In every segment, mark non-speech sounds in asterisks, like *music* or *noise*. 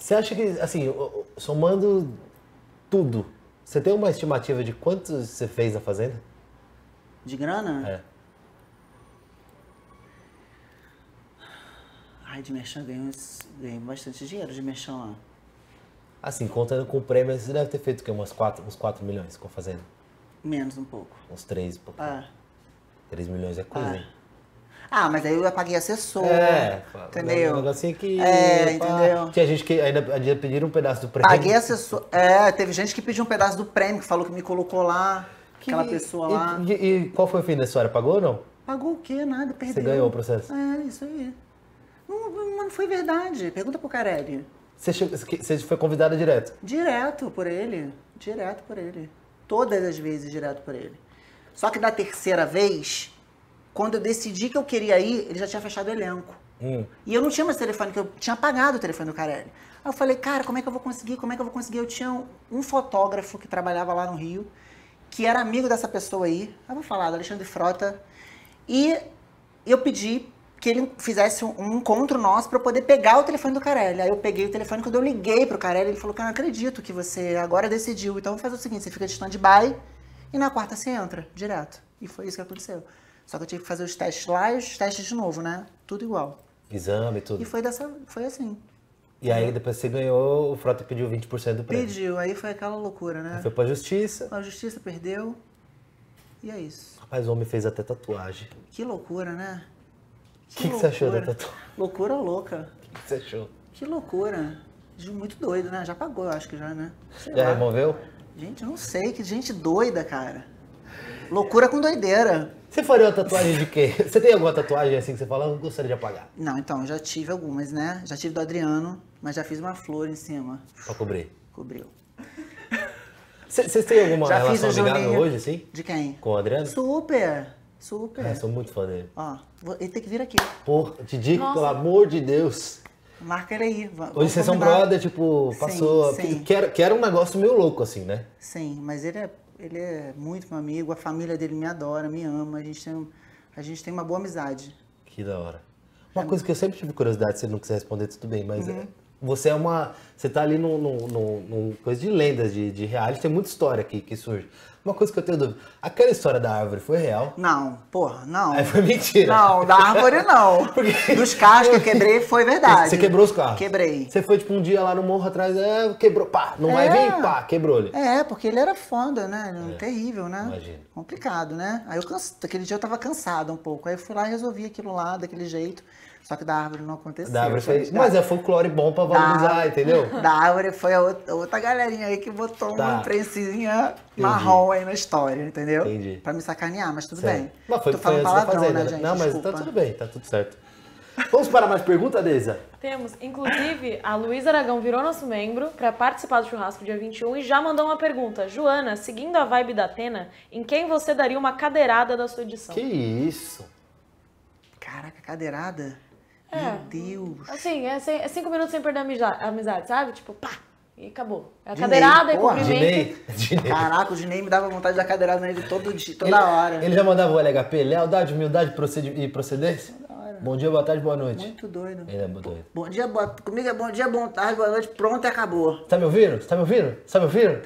Você acha que, assim, somando tudo, você tem uma estimativa de quanto você fez na fazenda? De grana? É. Ai, de merchan ganhei, ganhei bastante dinheiro de merchan lá. Assim, contando com o prêmio, você deve ter feito o quê? Umas quatro, uns 4 milhões com a fazenda? Menos um pouco. Uns 3 um pouco. Ah. É. 3 milhões é coisa, ah. hein? Ah, mas aí eu apaguei assessor. É, entendeu? Né, um negocinho que. É, pá. entendeu? Tinha gente que ainda, ainda pediram um pedaço do prêmio. Paguei assessor. É, teve gente que pediu um pedaço do prêmio, que falou que me colocou lá, que... aquela pessoa lá. E, e, e, qual foi o fim da história? Pagou ou não? Pagou o quê? Nada, perdeu. Você ganhou o processo? É, isso aí. Não, não foi verdade. Pergunta pro Carelli. Você, chegou, você foi convidada direto? Direto por ele. Direto por ele. Todas as vezes direto por ele. Só que da terceira vez, quando eu decidi que eu queria ir, ele já tinha fechado o elenco. Hum. E eu não tinha mais telefone, que eu tinha apagado o telefone do Carelli. Aí eu falei, cara, como é que eu vou conseguir? Como é que eu vou conseguir? Eu tinha um, fotógrafo que trabalhava lá no Rio, que era amigo dessa pessoa aí, eu vou falar, do Alexandre Frota. E eu pedi que ele fizesse um, um encontro nosso para poder pegar o telefone do Carelli. Aí eu peguei o telefone, quando eu liguei pro Carelli, ele falou, cara, não acredito que você agora decidiu. Então faz o seguinte, você fica de stand-by e na quarta você entra, direto. E foi isso que aconteceu. Só que eu tive que fazer os testes lá e os testes de novo, né? Tudo igual. Exame, tudo. E foi dessa. Foi assim. E aí depois você ganhou, o Frota pediu 20% do prêmio. Pediu, aí foi aquela loucura, né? Aí foi pra justiça. A justiça perdeu. E é isso. Rapaz, o homem fez até tatuagem. Que loucura, né? O que, que, que, você achou da tatuagem? Loucura louca. O que, que, você achou? Que loucura. muito doido, né? Já pagou, eu acho que já, né? Sei já lá. removeu? Gente, não sei, que gente doida, cara. Loucura com doideira. Você faria uma tatuagem de quê? Você tem alguma tatuagem assim que você fala, eu gostaria de apagar? Não, então, já tive algumas, né? Já tive do Adriano, mas já fiz uma flor em cima. Pra cobrir? Cobriu. Vocês têm alguma já relação ligada hoje, assim? De quem? Com o Adriano? Super! Super. É, sou muito fã dele. Ó, ele tem que vir aqui. Porra, te digo, Nossa. pelo amor de Deus. Marca ele aí. Vamos Hoje vocês são brother, tipo, passou. Sim, sim. Que, que, era, que, era, um negócio meio louco, assim, né? Sim, mas ele é ele é muito meu amigo, a família dele me adora, me ama, a gente tem, a gente tem uma boa amizade. Que da hora. É uma é coisa que eu sempre tive curiosidade, se não quiser responder, tudo bem, mas uhum. é, você é uma. Você tá ali num, coisa de lendas, de, de reality, tem muita história aqui que surge. Uma coisa que eu tenho dúvida. Aquela história da árvore foi real? Não, porra, não. É, foi mentira. Não, da árvore não. *laughs* Porque... Dos carros que eu *laughs* quebrei foi verdade. Você quebrou os carros? Quebrei. Você foi tipo um dia lá no morro atrás, é, quebrou, pá, não é. vai vir, pá, quebrou ele. É, porque ele era foda, né? É. Terrível, né? Imagina. Complicado, né? Aí eu canso... aquele dia eu tava cansado um pouco. Aí eu fui lá e resolvi aquilo lá, daquele jeito. Só que da árvore não aconteceu. Da árvore foi... Mas é folclore bom pra valorizar, da... entendeu? *laughs* Da árvore foi a outra, galerinha aí que botou tá. uma imprensinha marrom aí na história, entendeu? Entendi. Pra me sacanear, mas tudo certo. bem. Mas foi, Tô falando foi palavrão, fazer, né, gente? Não, mas tá tudo bem, tá tudo certo. Vamos para mais perguntas, Deisa? Temos. Inclusive, a Luísa Aragão virou nosso membro para participar do churrasco dia 21 e já mandou uma pergunta. Joana, seguindo a vibe da Atena, em quem você daria uma cadeirada da sua edição? Que isso? Caraca, cadeirada? É. Meu Deus. Assim, é, é cinco minutos sem perder a amizade, sabe? Tipo, pá, e acabou. É a cadeirada, porra, é cumprimento. Dinei. *laughs* Caraca, o Dinei me dava vontade da cadeirada nele todo dia, toda ele, hora. Ele já mandava o LHP, lealdade, humildade e procedência? Bom dia, boa tarde, boa noite. Muito doido. Ele é doido. Bom dia, boa... comigo é bom dia, boa tarde, boa noite, pronto e acabou. Tá me ouvindo? Tá me ouvindo? Tá me ouvindo?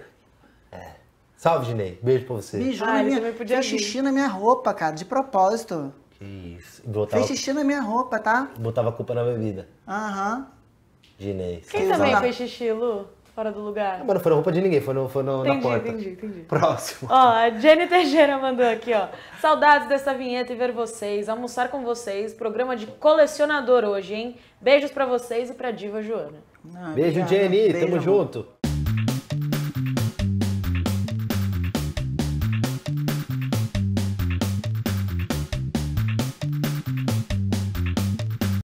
É. Salve, Dinei. Beijo pra você. Beijo, ah, minha... Podia Fez xixi na minha roupa, cara, de propósito. Que isso. Botava... Fez xixi na minha roupa, tá? Botava a culpa na bebida. Aham. Uhum. Dinei. Quem também fez xixi, Lu? fora do lugar? Não, mas não foi na roupa de ninguém, foi, no, foi no, entendi, na porta. Entendi, entendi. Próximo. Ó, a Jenny Teixeira mandou aqui, ó. Saudades dessa vinheta e ver vocês, almoçar com vocês. Programa de colecionador hoje, hein? Beijos para vocês e pra diva Joana. Ah, Beijo, Jenny. Beijo, tamo amor. junto.